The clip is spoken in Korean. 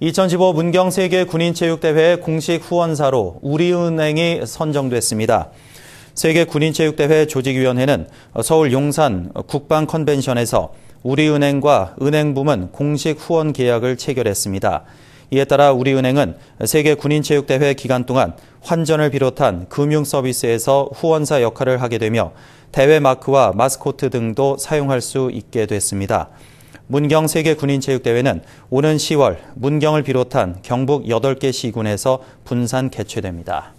2015 문경 세계 군인 체육대회 공식 후원사로 우리은행이 선정됐습니다. 세계 군인 체육대회 조직위원회는 서울 용산 국방 컨벤션에서 우리은행과 은행 부문 공식 후원 계약을 체결했습니다. 이에 따라 우리은행은 세계 군인 체육대회 기간 동안 환전을 비롯한 금융 서비스에서 후원사 역할을 하게 되며 대회 마크와 마스코트 등도 사용할 수 있게 됐습니다. 문경 세계 군인 체육 대회는 오는 10월 문경을 비롯한 경북 8개 시군에서 분산 개최됩니다.